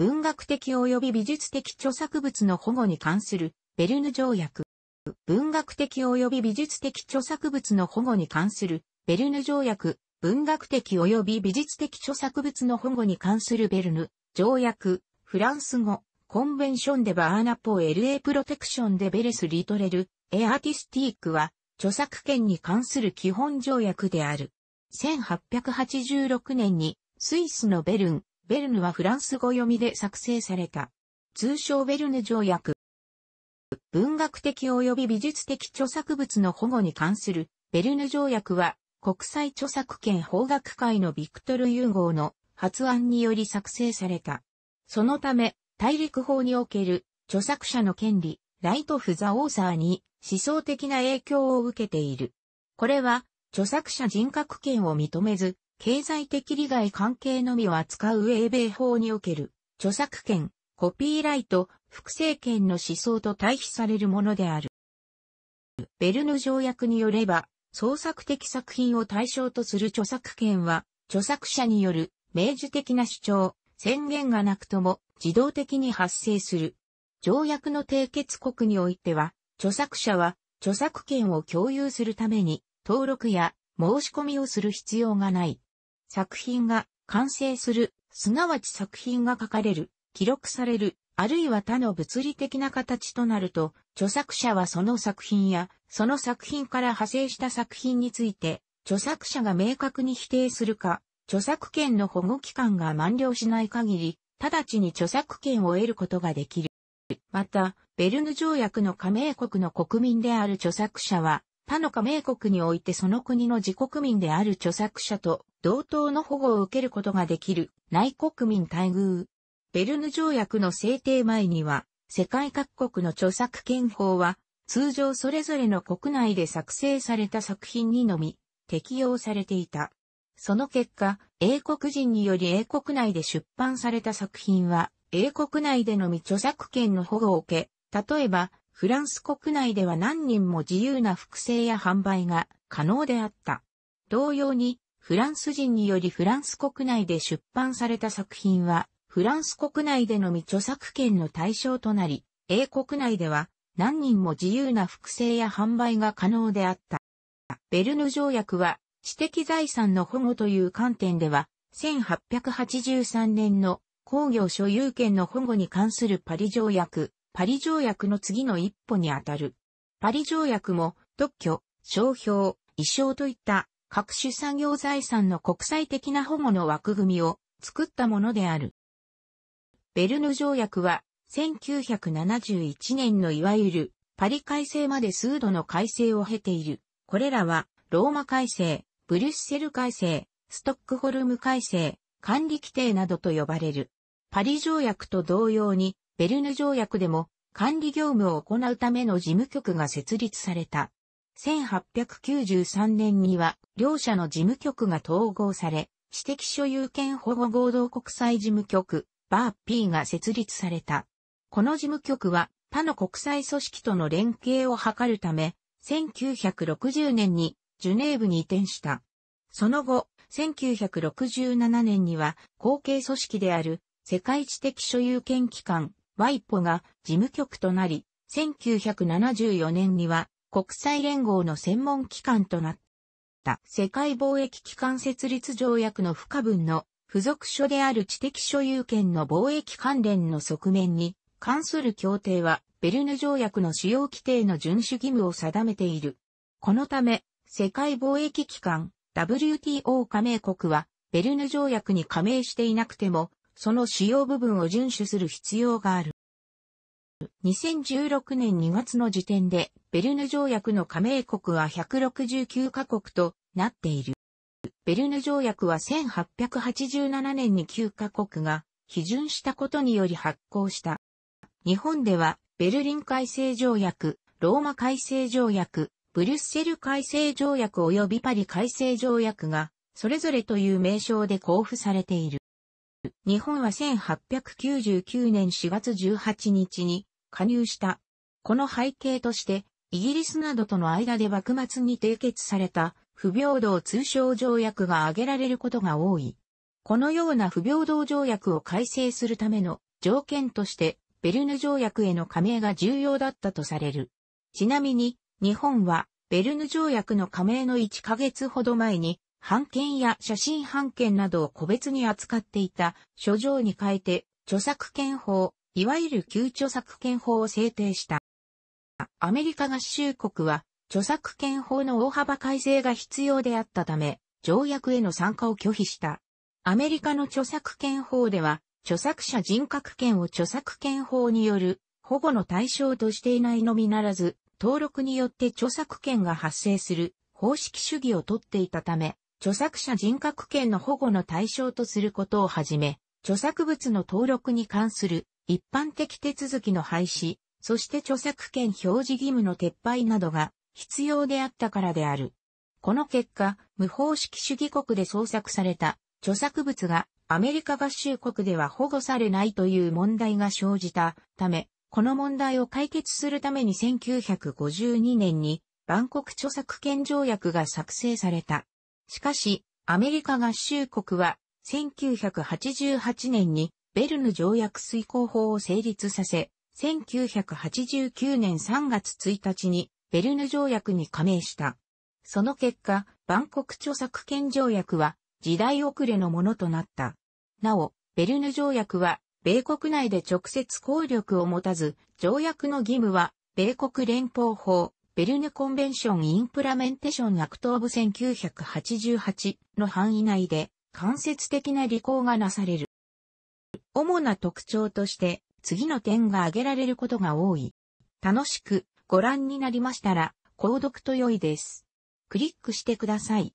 文学的及び美術的著作物の保護に関するベルヌ条約。文学的及び美術的著作物の保護に関するベルヌ条約。文学的及び美術的著作物の保護に関するベルヌ条約。フランス語。コンベンションでバーナポー LA プロテクションでベレスリトレル、エアーティスティークは、著作権に関する基本条約である。1886年に、スイスのベルン、ベルヌはフランス語読みで作成された。通称ベルヌ条約。文学的及び美術的著作物の保護に関するベルヌ条約は国際著作権法学会のビクトル・ユーゴーの発案により作成された。そのため大陸法における著作者の権利、ライト・フ・ザ・オーサーに思想的な影響を受けている。これは著作者人格権を認めず経済的利害関係のみを扱う英米法における、著作権、コピーライト、複製権の思想と対比されるものである。ベルヌ条約によれば、創作的作品を対象とする著作権は、著作者による明示的な主張、宣言がなくとも自動的に発生する。条約の締結国においては、著作者は著作権を共有するために登録や申し込みをする必要がない。作品が完成する、すなわち作品が書かれる、記録される、あるいは他の物理的な形となると、著作者はその作品や、その作品から派生した作品について、著作者が明確に否定するか、著作権の保護期間が満了しない限り、直ちに著作権を得ることができる。また、ベルヌ条約の加盟国の国民である著作者は、他の加盟国においてその国の自国民である著作者と同等の保護を受けることができる内国民待遇。ベルヌ条約の制定前には、世界各国の著作権法は、通常それぞれの国内で作成された作品にのみ、適用されていた。その結果、英国人により英国内で出版された作品は、英国内でのみ著作権の保護を受け、例えば、フランス国内では何人も自由な複製や販売が可能であった。同様に、フランス人によりフランス国内で出版された作品は、フランス国内でのみ著作権の対象となり、英国内では何人も自由な複製や販売が可能であった。ベルヌ条約は知的財産の保護という観点では、1883年の工業所有権の保護に関するパリ条約、パリ条約の次の一歩にあたる。パリ条約も特許、商標、衣装といった各種産業財産の国際的な保護の枠組みを作ったものである。ベルヌ条約は1971年のいわゆるパリ改正まで数度の改正を経ている。これらはローマ改正、ブリュッセル改正、ストックホルム改正、管理規定などと呼ばれる。パリ条約と同様にベルヌ条約でも管理業務を行うための事務局が設立された。1893年には両社の事務局が統合され、知的所有権保護合同国際事務局、バー P が設立された。この事務局は他の国際組織との連携を図るため、1960年にジュネーブに移転した。その後、1967年には後継組織である世界知的所有権機関、ワイポが事務局となり、1974年には国際連合の専門機関となった。世界貿易機関設立条約の不可分の付属書である知的所有権の貿易関連の側面に関する協定はベルヌ条約の使用規定の遵守義務を定めている。このため、世界貿易機関 WTO 加盟国はベルヌ条約に加盟していなくても、その使用部分を遵守する必要がある。2016年2月の時点で、ベルヌ条約の加盟国は169カ国となっている。ベルヌ条約は1887年に9カ国が批准したことにより発行した。日本では、ベルリン改正条約、ローマ改正条約、ブリュッセル改正条約及びパリ改正条約が、それぞれという名称で交付されている。日本は1899年4月18日に、加入した。この背景として、イギリスなどとの間で幕末に締結された不平等通商条約が挙げられることが多い。このような不平等条約を改正するための条件として、ベルヌ条約への加盟が重要だったとされる。ちなみに、日本は、ベルヌ条約の加盟の1ヶ月ほど前に、版権や写真版権などを個別に扱っていた書状に変えて、著作権法、いわゆる旧著作権法を制定した。アメリカ合衆国は、著作権法の大幅改正が必要であったため、条約への参加を拒否した。アメリカの著作権法では、著作者人格権を著作権法による保護の対象としていないのみならず、登録によって著作権が発生する方式主義をとっていたため、著作者人格権の保護の対象とすることをはじめ、著作物の登録に関する一般的手続きの廃止、そして著作権表示義務の撤廃などが必要であったからである。この結果、無法式主義国で創作された著作物がアメリカ合衆国では保護されないという問題が生じたため、この問題を解決するために1952年に万国著作権条約が作成された。しかし、アメリカ合衆国は1988年にベルヌ条約遂行法を成立させ、1989年3月1日にベルヌ条約に加盟した。その結果、万国著作権条約は時代遅れのものとなった。なお、ベルヌ条約は米国内で直接効力を持たず、条約の義務は米国連邦法、ベルヌコンベンションインプラメンテションアクトオブ1988の範囲内で間接的な履行がなされる。主な特徴として次の点が挙げられることが多い。楽しくご覧になりましたら、購読と良いです。クリックしてください。